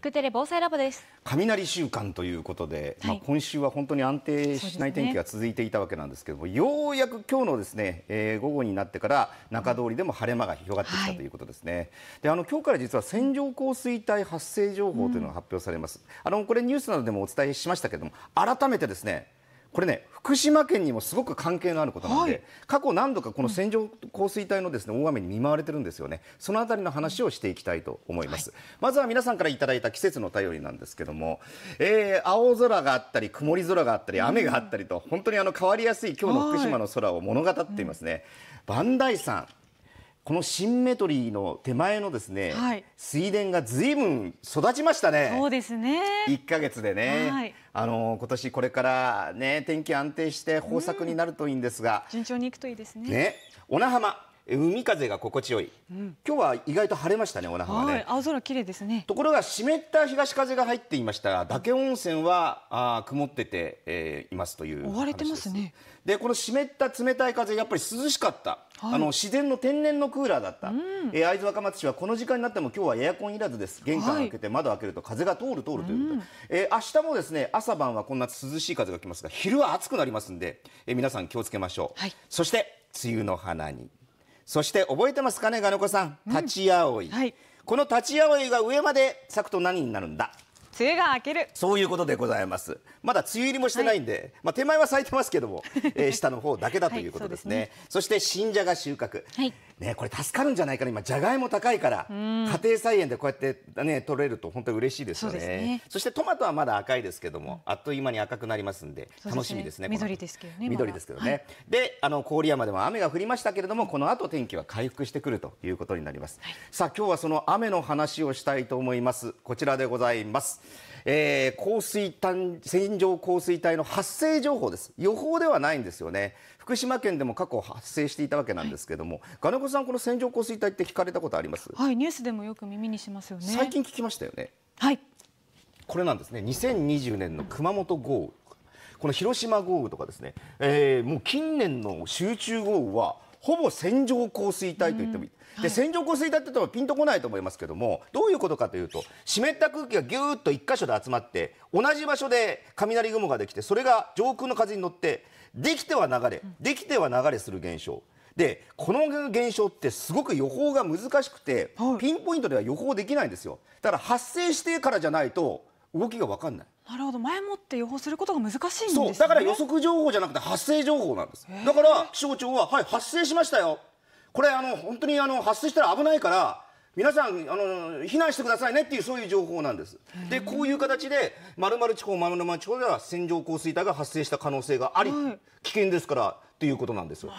福テレ防災ラボです雷週間ということで、はい、まあ、今週は本当に安定しない天気が続いていたわけなんですけども、ね、ようやく今日のですね、えー、午後になってから中通りでも晴れ間が広がってきたということですね、はい、であの今日から実は線状降水帯発生情報というのが発表されます、うん、あのこれニュースなどでもお伝えしましたけども改めてですねこれね福島県にもすごく関係のあることなので、はい、過去何度かこの線状降水帯のですね、大雨に見舞われてるんですよねそのあたりの話をしていきたいと思います、はい、まずは皆さんからいただいた季節の便りなんですけども、えー、青空があったり曇り空があったり雨があったりと、うん、本当にあの変わりやすい今日の福島の空を物語っていますね、はい、磐梯山このシンメトリーの手前のですね、はい、水田がずいぶん育ちましたね。そうですね。一か月でね、はい、あの今年これからね天気安定して豊作になるといいんですが、順調にいくといいですね。ね、小名浜海風が心地よい、うん、今日は意外と晴れましたね、小名浜ね。青空綺麗ですね。ところが湿った東風が入っていましたが、岳温泉はあ曇ってて、えー、いますという追われてますね。で、この湿った冷たい風やっぱり涼しかった。はい、あの自然の天然のクーラーだった、うん、えー、会津若松市はこの時間になっても今日はエアコンいらずです玄関開けて窓開けると風が通る通るということで、うえー、明日もですね朝晩はこんな涼しい風が来ますが昼は暑くなりますんで、えー、皆さん気をつけましょう、はい、そして梅雨の花にそして覚えてますかね、金子さん、立ち葵、はい、この立ち葵が上まで咲くと何になるんだ梅雨が明けるそういうことでございますまだ梅雨入りもしてないんで、はい、まあ、手前は咲いてますけども、えー、下の方だけだということですねはいそすね、そして新じゃが収穫、はい、ね、これ助かるんじゃないかな今じゃがいも高いから家庭菜園でこうやって、ね、取れると本当に嬉しいですよね、ね、そしてトマトはまだ赤いですけども、あっという間に赤くなりますんで、楽しみですね緑ですけどね緑ですけどね、ま、であの郡山でも雨が降りましたけれどもこの後天気は回復してくるということになります、さあ今日はその雨の話をしたいと思いますこちらでございますえー、降水帯線状降水帯の発生情報です予報ではないんですよね福島県でも過去発生していたわけなんですけれども、はい、金子さんこの線状降水帯って聞かれたことありますはいニュースでもよく耳にしますよね最近聞きましたよねはいこれなんですね2020年の熊本豪雨この広島豪雨とかですね、えー、もう近年の集中豪雨はほぼ線状降水帯と言ってもいい、うんで線状降水帯って言ってもピンとこないと思いますけどもどういうことかというと湿った空気がぎゅーっと1箇所で集まって同じ場所で雷雲ができてそれが上空の風に乗ってできては流れできては流れする現象。でこの現象ってすごく予報が難しくて、ピンポイントでは予報できないんですよだから発生してからじゃないと動きが分かんないなるほど前もって予報することが難しいんです、ね、そうだから予測情報じゃなくて発生情報なんです、えー、だから気象庁ははい発生しましたよこれあの本当にあの発生したら危ないから皆さんあの避難してくださいねっていうそういう情報なんです。でこういう形で丸々地方丸々地方では線状降水帯が発生した可能性があり、危険ですからということなんですよ。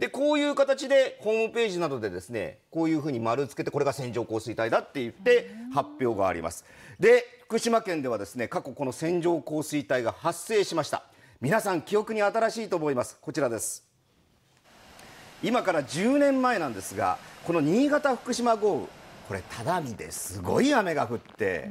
でこういう形でホームページなどでですねこういうふうに丸つけてこれが線状降水帯だって言って発表があります。で福島県ではですね過去この線状降水帯が発生しました。皆さん記憶に新しいと思います。こちらです。今から10年前なんですがこの新潟福島豪雨これ只見ですごい雨が降って、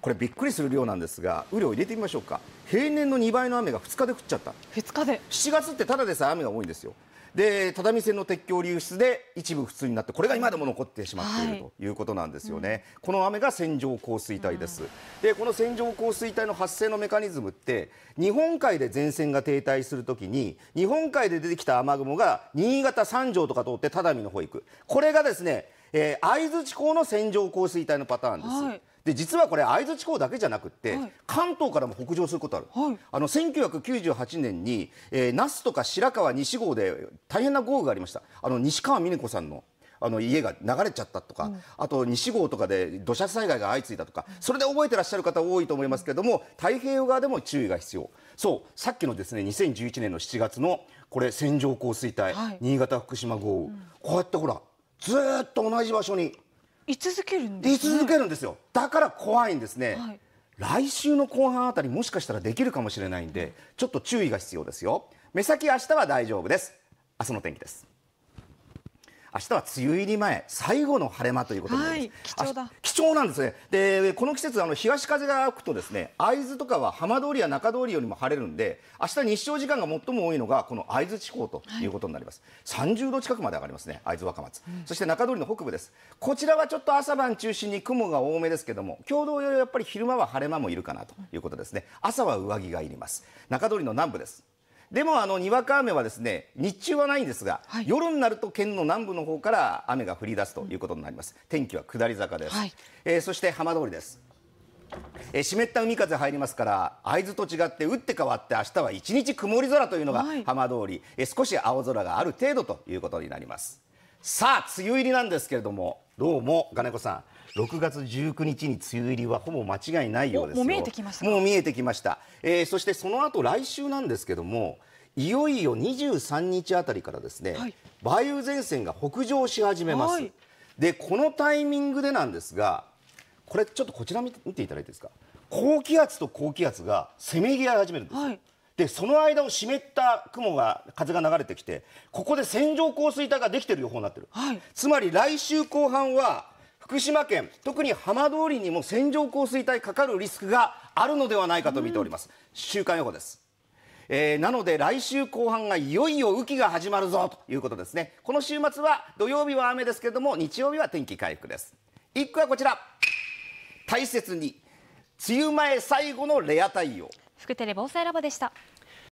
これびっくりする量なんですが雨量入れてみましょうか平年の2倍の雨が2日で降っちゃった2日で7月ってただでさえ雨が多いんですよで只見線の鉄橋流出で一部不通になってこれが今でも残ってしまっているということなんですよね、うん、この雨が線状降水帯です、うん、でこの線状降水帯の発生のメカニズムって日本海で前線が停滞するときに日本海で出てきた雨雲が新潟三条とか通って只見の方行くこれがですねえー、会津地方の線状降水帯のパターンです。はいで実はこれ会津地方だけじゃなくて、はい、関東からも北上することある、はい、あの1998年に、えー、那須とか白川西郷で大変な豪雨がありましたあの西川峰子さんのあの家が流れちゃったとか、うん、あと西郷とかで土砂災害が相次いだとか、それで覚えてらっしゃる方多いと思いますけれども太平洋側でも注意が必要そうさっきのですね2011年の7月のこれ線状降水帯、はい、新潟福島豪雨、うん、こうやってほらずっと同じ場所に居続けるんです、ね、居続けるんですよだから怖いんですね、はい、来週の後半あたりもしかしたらできるかもしれないんでちょっと注意が必要ですよ目先明日は大丈夫です明日の天気です明日は梅雨入り前最後の晴れ間ということになります、はい、貴重だ貴重なんですねでこの季節あの東風が吹くとですね会津とかは浜通りや中通りよりも晴れるんで明日日照時間が最も多いのがこの会津地方ということになります、はい、30度近くまで上がりますね会津若松、うん、そして中通りの北部ですこちらはちょっと朝晩中心に雲が多めですけども共同よりやっぱり昼間は晴れ間もいるかなということですね朝は上着がいります中通りの南部ですでもあのにわか雨はですね日中はないんですが、はい、夜になると県の南部の方から雨が降り出すということになります。天気は下り坂です。はい、えー、そして浜通りです。えー、湿った海風入りますから会津と違って打って変わって明日は一日曇り空というのが浜通り、はい、えー、少し青空がある程度ということになりますさあ梅雨入りなんですけれどもどうも金子さん6月19日に梅雨入りはほぼ間違いないようですもう見えてきましたもう見えてきました、えー、そしてその後来週なんですけどもいよいよ23日あたりからですね、はい、梅雨前線が北上し始めます、はい、でこのタイミングでなんですがこれちょっとこちら見ていただいていいですか高気圧と高気圧がせめぎ合い始めるんです、はい、でその間を湿った雲が風が流れてきてここで線状降水帯ができている予報になっている、つまり来週後半は福島県特に浜通りにも線状降水帯かかるリスクがあるのではないかと見ております、うん、週間予報ですえー、なので来週後半がいよいよ雨季が始まるぞということですねこの週末は土曜日は雨ですけれども日曜日は天気回復です1個はこちら大切に梅雨前最後のレア対応福テレ防災ラボでした